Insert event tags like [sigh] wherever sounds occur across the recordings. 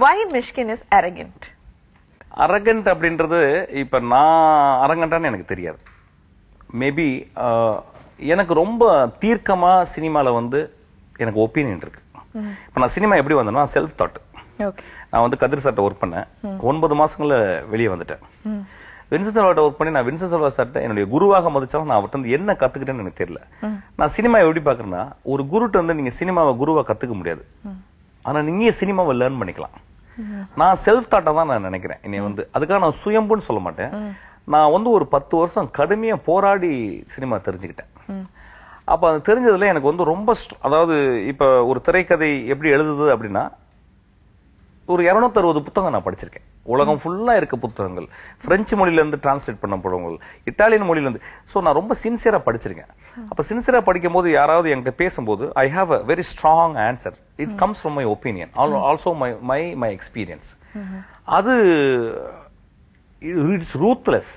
Why Mysskin is arrogant arrogant அப்படின்றது இப்ப நான் அரகண்டான்னு எனக்கு தெரியாது மேபி எனக்கு ரொம்ப தீர்க்கமா சினிமாவில் வந்து எனக்கு ஒப்பீனியன் இருக்கு இப்ப நான் சினிமா எப்படி வந்தேன்னா செல்ஃப் தாட் நான் வந்து கதிர் சார்ட்ட ஒர்க் பண்ணேன் ஒன்பது மாசங்கள்ல வெளியே வந்துட்டேன் வின்சன் செல்வாட்ட ஒர்க் பண்ணி நான் வின்சன் செல்வா சார்ட்ட என்னுடைய குருவாக மதிச்சாலும் நான் அவர்கிட்ட வந்து என்ன கத்துக்கிட்டேன்னு எனக்கு தெரியல நான் சினிமா எப்படி பாக்குறேன்னா ஒரு குருட்டு வந்து நீங்க சினிமாவை குருவா கத்துக்க முடியாது ஆனா நீங்க சினிமாவை லேர்ன் பண்ணிக்கலாம் நான் செல்ஃப் தாட்டை தான் நான் நினைக்கிறேன் இனி வந்து அதுக்காக நான் சுயம்புன்னு சொல்ல மாட்டேன் நான் வந்து ஒரு பத்து வருஷம் கடுமையா போராடி சினிமா தெரிஞ்சுக்கிட்டேன் அப்போ அது தெரிஞ்சதுல எனக்கு வந்து ரொம்ப அதாவது இப்போ ஒரு திரைக்கதை எப்படி எழுதுது அப்படின்னா ஒரு இரநூத்தறுபது புத்தகம் நான் படிச்சிருக்கேன் உலகம் ஃபுல்லாக இருக்க புத்தகங்கள் பிரெஞ்சு மொழியிலேருந்து டிரான்ஸ்லேட் பண்ணப்படுவங்கள் இட்டாலியன் மொழியிலேருந்து ஸோ நான் ரொம்ப சின்சியராக படிச்சிருக்கேன் அப்போ சின்சியராக போது யாராவது என்கிட்ட பேசும்போது I have a very strong answer it comes from my opinion also my my my experience அது it's ruthless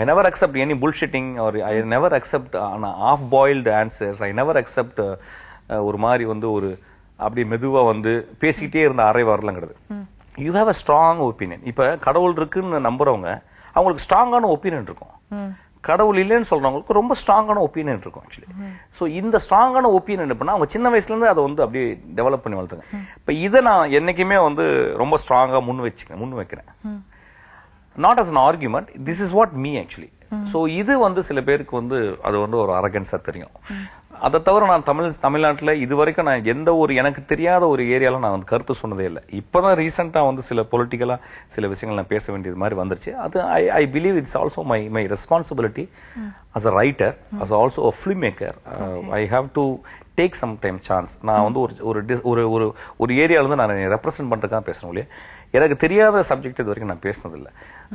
I never accept any bullshitting or I never accept half boiled answers I never accept ஒரு மாதிரி வந்து ஒரு அப்படி மெதுவாக வந்து பேசிக்கிட்டே இருந்த அரை வரலங்கிறது you have a strong opinion இப்ப கடவுள் இருக்குன்னு நம்புறவங்க அவங்களுக்கு ஸ்ட்ராங்கான ஒப்பீனியன் இருக்கும் கடவுள் இல்லைன்னு சொல்றவங்களுக்கு ரொம்ப ஸ்ட்ராங்கான ஒப்பீனியன் இருக்கும் ஆக்சுவலி ஸோ இந்த ஸ்ட்ராங்கான ஒப்பீனியன் எப்படின்னா அவங்க சின்ன இருந்து அதை வந்து அப்படியே டெவலப் பண்ணி வளர்த்துங்க இப்ப இதை நான் என்னைக்குமே வந்து ரொம்ப ஸ்ட்ராங்கா முன் வச்சுக்க முன் வைக்கிறேன் not as an argument this is what me actually so இது வந்து சில பேருக்கு வந்து அது வந்து ஒரு அரகன்ஸா தெரியும் அதை தவிர நான் தமிழ் தமிழ்நாட்டில் இது வரைக்கும் நான் எந்த ஒரு எனக்கு தெரியாத ஒரு ஏரியாவில் நான் வந்து கருத்து சொன்னதே இல்லை இப்போ தான் ரீசெண்டாக வந்து சில பொலிட்டிக்கலாக சில விஷயங்கள் நான் பேச வேண்டியது மாதிரி வந்துருச்சு அது I I believe it's also my my responsibility as a writer as also a film maker I have to take some time chance நான் வந்து ஒரு ஒரு ஒரு ஒரு ஒரு ஏரியாவிலேருந்து நான் ரெப்ரசென்ட் பண்ணுறதுக்காக பேசணும் இல்லையா எனக்கு தெரியாத சப்ஜெக்ட் இது வரைக்கும் நான் பேசினதில்லை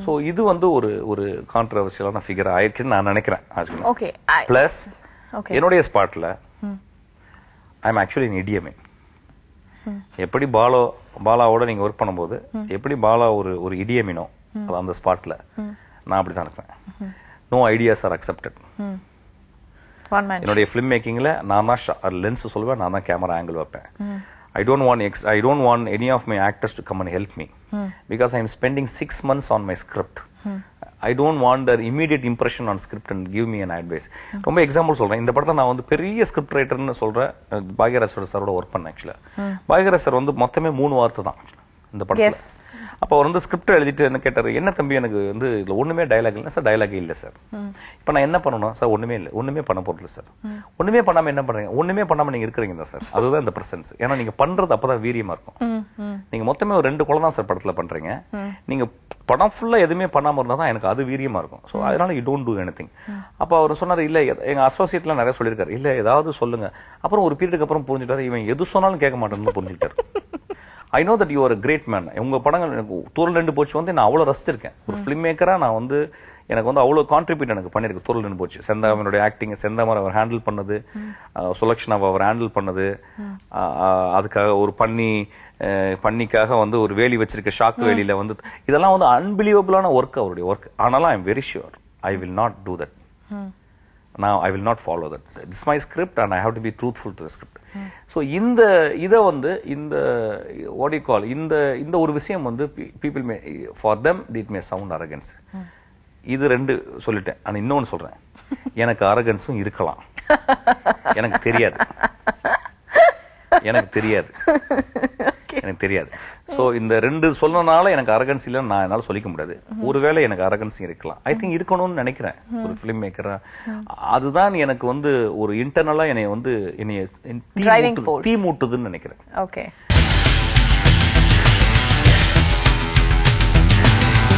ஸோ இது வந்து ஒரு ஒரு கான்ட்ரவர்ஷியலான ஃபிகர் ஆயிடுச்சுன்னு நான் நினைக்கிறேன் ஓகே ப்ளஸ் என்னுடைய ஸ்பாட்ல ஐ எம் ஆக்சுவலி இன் இடியமே எப்படி பாலோ பாலாவோட நீங்க ஒர்க் பண்ணும்போது எப்படி பாலா ஒரு ஒரு இடியமினோ அந்த ஸ்பாட்ல நான் அப்படி தான் நோ ஐடியாஸ் ஆர் அக்செப்டட் என்னுடைய ஃபிலிம் மேக்கிங்ல நான் தான் லென்ஸ் சொல்லுவேன் நான் தான் கேமரா ஆங்கிள் வைப்பேன் I don't want ex I don't want any of my actors to come and help me because I am spending six months on my script I don't want their immediate impression on script and give me an advice ரொம்ப example சொல்கிறேன் இந்த படத்தை நான் வந்து பெரிய script ரைட்டர்னு சொல்கிறேன் பாகியராஜ் சாரோட work பண்ணேன் ஆக்சுவலாக பாகியராஜ் சார் வந்து மொத்தமே மூணு வார்த்தை தான் இந்த படத்தில் அப்போ அவர் வந்து ஸ்கிரிப்ட் எழுதிட்டு என்ன கேட்டார் என்ன தம்பி எனக்கு வந்து இதுல ஒண்ணுமே டைலாக் இல்லை சார் டைலாக் இல்லை சார் இப்போ நான் என்ன பண்ணணும் சார் ஒண்ணுமே இல்லை ஒண்ணுமே பண்ண போகிறது சார் ஒண்ணுமே பண்ணாம என்ன பண்றீங்க ஒண்ணுமே பண்ணாம நீங்க இருக்கிறீங்க தான் சார் அதுதான் இந்த பிரசன்ஸ் ஏன்னா நீங்க பண்றது அப்பதான் வீரியமா இருக்கும் நீங்க மொத்தமே ஒரு ரெண்டு குழந்தை சார் படத்துல பண்றீங்க நீங்க படம் ஃபுல்லா எதுவுமே பண்ணாம இருந்தால் தான் எனக்கு அது வீரியமா இருக்கும் ஸோ அதனால யூ டோன்ட் டூ எனி அப்ப அவர் சொன்னார் இல்ல எங்க அசோசியேட்லாம் நிறைய சொல்லியிருக்காரு இல்ல ஏதாவது சொல்லுங்க அப்புறம் ஒரு பீரியடுக்கு அப்புறம் புரிஞ்சுட்டாரு இவன் எது சொன்னாலும் கேட்க மாட்டேன்னு புரிஞ்சுட்டாரு I know that you are great man உங்கள் படங்கள் எனக்கு தூரல் ரெண்டு போச்சு வந்து நான் அவ்வளோ ரசிச்சிருக்கேன் ஒரு ஃபிலிம் மேக்கராக நான் வந்து எனக்கு வந்து அவ்வளோ கான்ட்ரிபியூட் எனக்கு பண்ணியிருக்கு தூரல் ரெண்டு போச்சு செந்தாமனுடைய ஆக்டிங் செந்தாமர் அவர் ஹேண்டில் பண்ணது சுலக்ஷனாவை அவர் ஹேண்டில் பண்ணது அதுக்காக ஒரு பண்ணி பண்ணிக்காக வந்து ஒரு வேலி வச்சிருக்க ஷாக்கு வேலியில வந்து இதெல்லாம் வந்து அன்பிலியபிளான ஒர்க் அவருடைய ஒர்க் ஆனாலும் I am very sure I will not do that நான் I will not follow that it's my script and I have to be truthful to script so இந்த இதை வந்து இந்த வாட் கால் இந்த இந்த ஒரு விஷயம் வந்து people may for them it may sound arrogance இது ரெண்டு சொல்லிட்டேன் ஆனால் இன்னொன்று சொல்கிறேன் [laughs] எனக்கு அரகன்ஸும் இருக்கலாம் எனக்கு தெரியாது [laughs] எனக்கு தெரியாது [laughs] எனக்கு தெரியாது ஸோ இந்த ரெண்டு சொன்னனால எனக்கு அரகன்சி இல்லைன்னு நான் என்னால் சொல்லிக்க முடியாது mm-hmm. ஒருவேளை எனக்கு அரகன்சி இருக்கலாம் ஐ திங்க் mm-hmm. இருக்கணும்னு நினைக்கிறேன் mm-hmm. ஒரு ஃபிலிம் மேக்கரா அதுதான் எனக்கு வந்து ஒரு இன்டர்னலா என்னை வந்து என்னைய தீ மூட்டுதுன்னு நினைக்கிறேன் ஓகே